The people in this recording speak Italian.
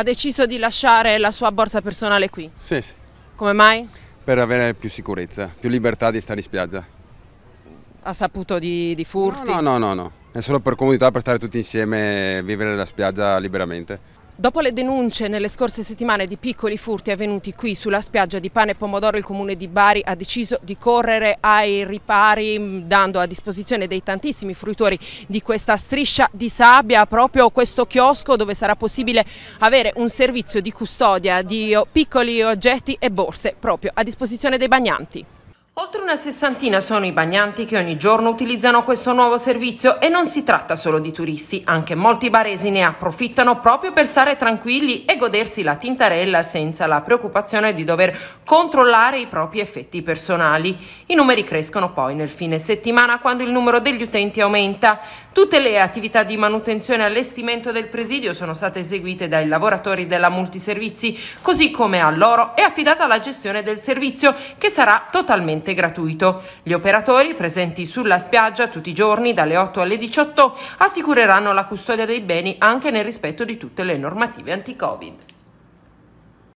ha deciso di lasciare la sua borsa personale qui? Sì, sì. Come mai? Per avere più sicurezza, più libertà di stare in spiaggia. Ha saputo di, di furti? No, no, no, no, È solo per comodità, per stare tutti insieme e vivere la spiaggia liberamente. Dopo le denunce nelle scorse settimane di piccoli furti avvenuti qui sulla spiaggia di Pane e Pomodoro, il comune di Bari ha deciso di correre ai ripari mm, dando a disposizione dei tantissimi fruitori di questa striscia di sabbia proprio questo chiosco dove sarà possibile avere un servizio di custodia di oh, piccoli oggetti e borse proprio a disposizione dei bagnanti. Oltre una sessantina sono i bagnanti che ogni giorno utilizzano questo nuovo servizio e non si tratta solo di turisti, anche molti baresi ne approfittano proprio per stare tranquilli e godersi la tintarella senza la preoccupazione di dover controllare i propri effetti personali. I numeri crescono poi nel fine settimana quando il numero degli utenti aumenta. Tutte le attività di manutenzione e allestimento del presidio sono state eseguite dai lavoratori della multiservizi, così come a loro è affidata la gestione del servizio che sarà totalmente totalmente gratuito. Gli operatori presenti sulla spiaggia tutti i giorni dalle 8 alle 18 assicureranno la custodia dei beni anche nel rispetto di tutte le normative anti-Covid.